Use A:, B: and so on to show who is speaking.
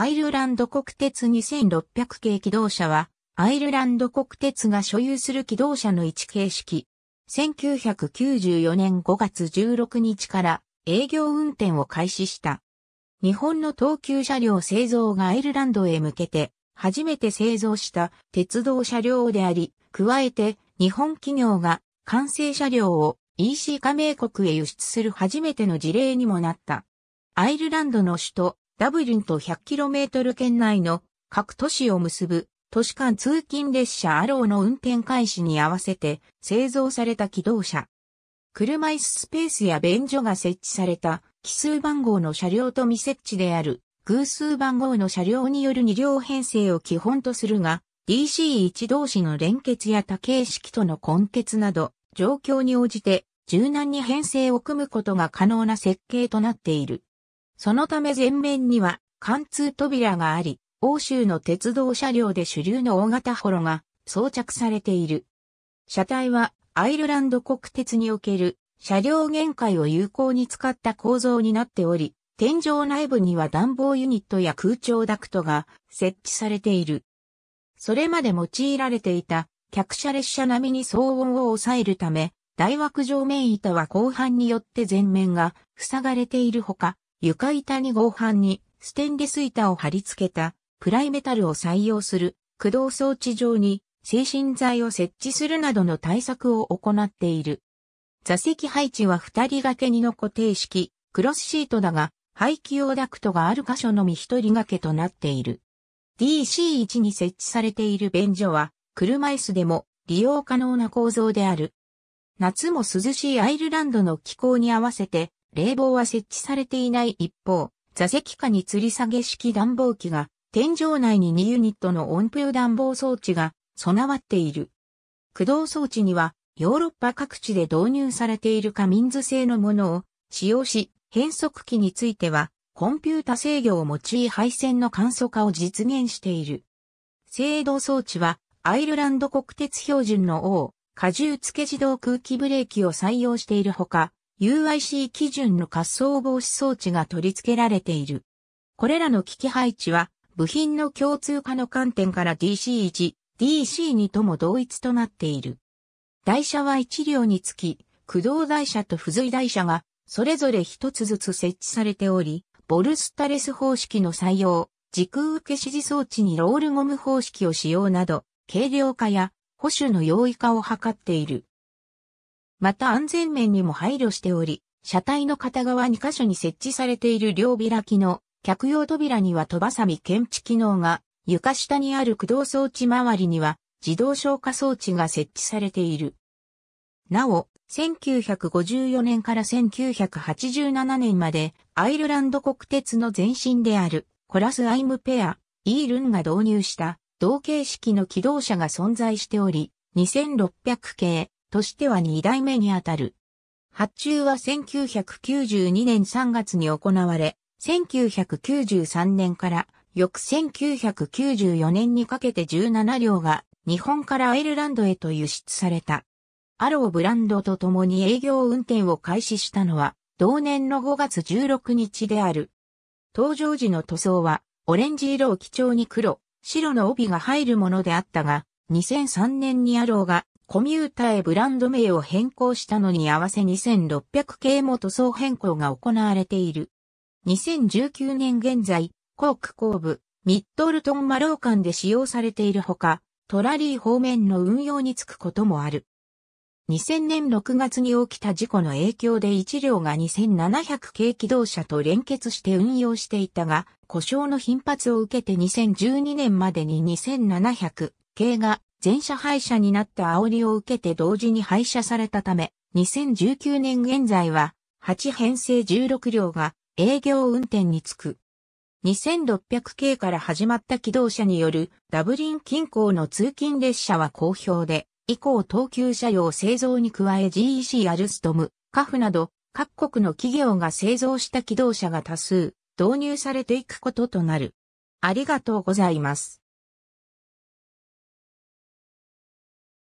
A: アイルランド国鉄2600系機動車は、アイルランド国鉄が所有する機動車の一形式。1994年5月16日から営業運転を開始した。日本の東急車両製造がアイルランドへ向けて初めて製造した鉄道車両であり、加えて日本企業が完成車両を EC 加盟国へ輸出する初めての事例にもなった。アイルランドの首都ダブリンと 100km 圏内の各都市を結ぶ都市間通勤列車アローの運転開始に合わせて製造された機動車。車椅子スペースや便所が設置された奇数番号の車両と未設置である偶数番号の車両による2両編成を基本とするが DC1 同士の連結や多形式との根結など状況に応じて柔軟に編成を組むことが可能な設計となっている。そのため前面には貫通扉があり、欧州の鉄道車両で主流の大型ホロが装着されている。車体はアイルランド国鉄における車両限界を有効に使った構造になっており、天井内部には暖房ユニットや空調ダクトが設置されている。それまで用いられていた客車列車並みに騒音を抑えるため、大枠上面板は後半によって前面が塞がれているほか、床板に合板にステンレス板を貼り付けたプライメタルを採用する駆動装置上に精神剤を設置するなどの対策を行っている。座席配置は二人掛けにの固定式、クロスシートだが、排気用ダクトがある箇所のみ一人掛けとなっている。DC1 に設置されている便所は、車椅子でも利用可能な構造である。夏も涼しいアイルランドの気候に合わせて、冷房は設置されていない一方、座席下に吊り下げ式暖房機が、天井内に2ユニットの温風暖房装置が備わっている。駆動装置には、ヨーロッパ各地で導入されている過民図製のものを使用し、変速機については、コンピュータ制御を用い配線の簡素化を実現している。制動装置は、アイルランド国鉄標準の O、荷重付け自動空気ブレーキを採用しているほか、UIC 基準の滑走防止装置が取り付けられている。これらの機器配置は、部品の共通化の観点から DC1、DC2 とも同一となっている。台車は1両につき、駆動台車と付随台車が、それぞれ一つずつ設置されており、ボルスタレス方式の採用、時空受け指示装置にロールゴム方式を使用など、軽量化や保守の容易化を図っている。また安全面にも配慮しており、車体の片側2カ所に設置されている両開きの客用扉には飛ばさみ検知機能が、床下にある駆動装置周りには自動消火装置が設置されている。なお、1954年から1987年までアイルランド国鉄の前身であるコラスアイムペア、イールンが導入した同形式の機動車が存在しており、2600系、としては2代目にあたる。発注は1992年3月に行われ、1993年から翌1994年にかけて17両が日本からアイルランドへと輸出された。アローブランドと共に営業運転を開始したのは同年の5月16日である。登場時の塗装はオレンジ色を基調に黒、白の帯が入るものであったが、2003年にアローがコミュータへブランド名を変更したのに合わせ2600系も塗装変更が行われている。2019年現在、コーク後部、ミッドルトンマロー間で使用されているほか、トラリー方面の運用につくこともある。2000年6月に起きた事故の影響で1両が2700系機動車と連結して運用していたが、故障の頻発を受けて2012年までに2700系が全車廃車になった煽りを受けて同時に廃車されたため、2019年現在は、8編成16両が営業運転につく。2600系から始まった機動車によるダブリン近郊の通勤列車は好評で、以降東急車両製造に加え GEC アルストム、カフなど各国の企業が製造した機動車が多数導入されていくこととなる。ありがとうございます。